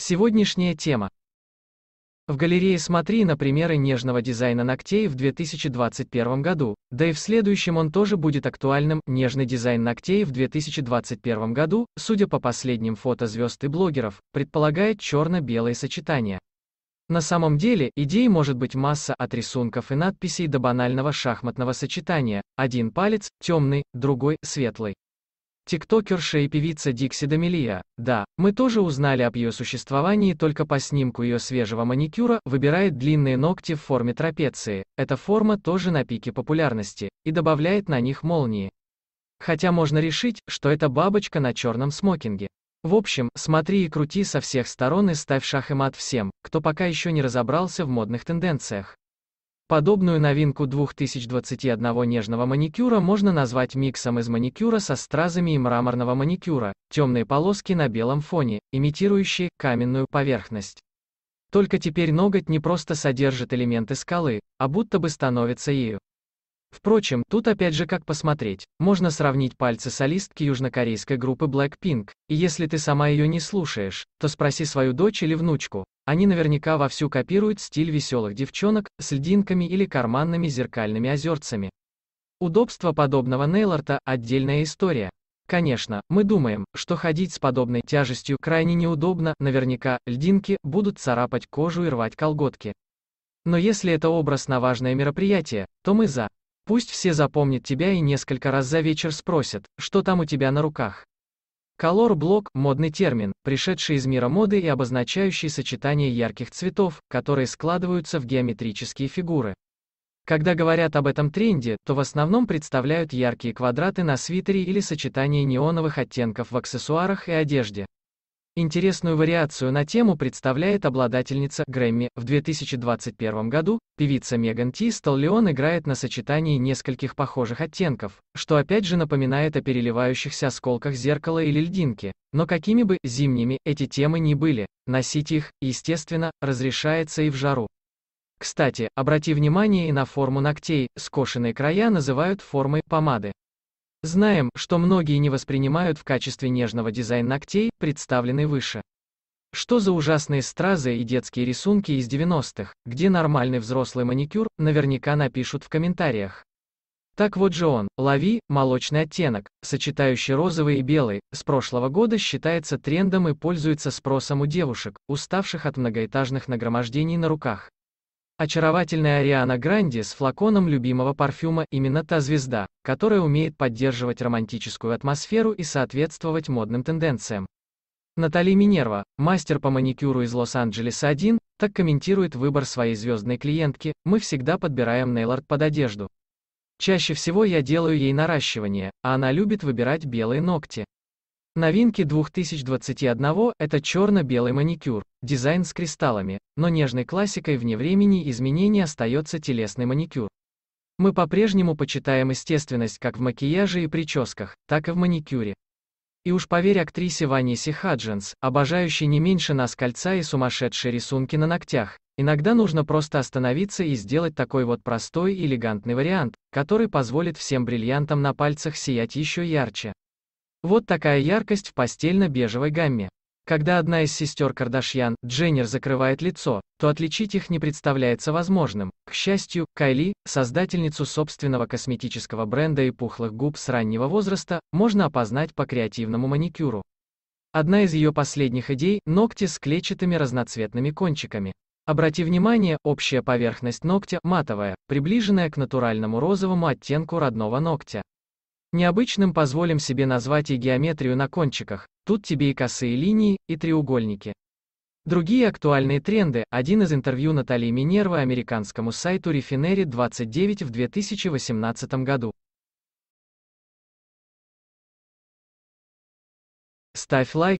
Сегодняшняя тема. В галерее смотри на примеры нежного дизайна ногтей в 2021 году, да и в следующем он тоже будет актуальным. Нежный дизайн ногтей в 2021 году, судя по последним фото звезд и блогеров, предполагает черно-белое сочетание. На самом деле, идей может быть масса от рисунков и надписей до банального шахматного сочетания, один палец, темный, другой, светлый. Тиктокерша и певица Дикси Дамелия, да, мы тоже узнали об ее существовании только по снимку ее свежего маникюра, выбирает длинные ногти в форме трапеции, эта форма тоже на пике популярности, и добавляет на них молнии. Хотя можно решить, что это бабочка на черном смокинге. В общем, смотри и крути со всех сторон и ставь шах и мат всем, кто пока еще не разобрался в модных тенденциях. Подобную новинку 2021 нежного маникюра можно назвать миксом из маникюра со стразами и мраморного маникюра, темные полоски на белом фоне, имитирующие каменную поверхность. Только теперь ноготь не просто содержит элементы скалы, а будто бы становится ею. Впрочем, тут опять же как посмотреть, можно сравнить пальцы солистки южнокорейской группы Blackpink, и если ты сама ее не слушаешь, то спроси свою дочь или внучку, они наверняка вовсю копируют стиль веселых девчонок, с льдинками или карманными зеркальными озерцами. Удобство подобного нейлорта – отдельная история. Конечно, мы думаем, что ходить с подобной тяжестью крайне неудобно, наверняка, льдинки будут царапать кожу и рвать колготки. Но если это образ на важное мероприятие, то мы за. Пусть все запомнят тебя и несколько раз за вечер спросят, что там у тебя на руках. Колор-блок – модный термин, пришедший из мира моды и обозначающий сочетание ярких цветов, которые складываются в геометрические фигуры. Когда говорят об этом тренде, то в основном представляют яркие квадраты на свитере или сочетание неоновых оттенков в аксессуарах и одежде. Интересную вариацию на тему представляет обладательница Грэмми. В 2021 году певица Меган Ти Сталлион играет на сочетании нескольких похожих оттенков, что опять же напоминает о переливающихся осколках зеркала или льдинки. Но какими бы «зимними» эти темы ни были, носить их, естественно, разрешается и в жару. Кстати, обрати внимание и на форму ногтей, скошенные края называют формой помады. Знаем, что многие не воспринимают в качестве нежного дизайн ногтей, представленный выше. Что за ужасные стразы и детские рисунки из 90-х, где нормальный взрослый маникюр, наверняка напишут в комментариях. Так вот же он, лови, молочный оттенок, сочетающий розовый и белый, с прошлого года считается трендом и пользуется спросом у девушек, уставших от многоэтажных нагромождений на руках. Очаровательная Ариана Гранди с флаконом любимого парфюма именно та звезда, которая умеет поддерживать романтическую атмосферу и соответствовать модным тенденциям. Натали Минерва, мастер по маникюру из Лос-Анджелеса 1, так комментирует выбор своей звездной клиентки, мы всегда подбираем нейлард под одежду. Чаще всего я делаю ей наращивание, а она любит выбирать белые ногти. Новинки 2021 – это черно-белый маникюр, дизайн с кристаллами, но нежной классикой вне времени изменений остается телесный маникюр. Мы по-прежнему почитаем естественность как в макияже и прическах, так и в маникюре. И уж поверь актрисе Ванисе Хадженс, обожающей не меньше нас кольца и сумасшедшие рисунки на ногтях, иногда нужно просто остановиться и сделать такой вот простой и элегантный вариант, который позволит всем бриллиантам на пальцах сиять еще ярче. Вот такая яркость в пастельно-бежевой гамме. Когда одна из сестер Кардашьян, Дженнер, закрывает лицо, то отличить их не представляется возможным. К счастью, Кайли, создательницу собственного косметического бренда и пухлых губ с раннего возраста, можно опознать по креативному маникюру. Одна из ее последних идей – ногти с клетчатыми разноцветными кончиками. Обрати внимание, общая поверхность ногтя – матовая, приближенная к натуральному розовому оттенку родного ногтя. Необычным позволим себе назвать и геометрию на кончиках, тут тебе и косые линии, и треугольники. Другие актуальные тренды, один из интервью Натальи Минервы американскому сайту Refinery29 в 2018 году. Ставь лайк,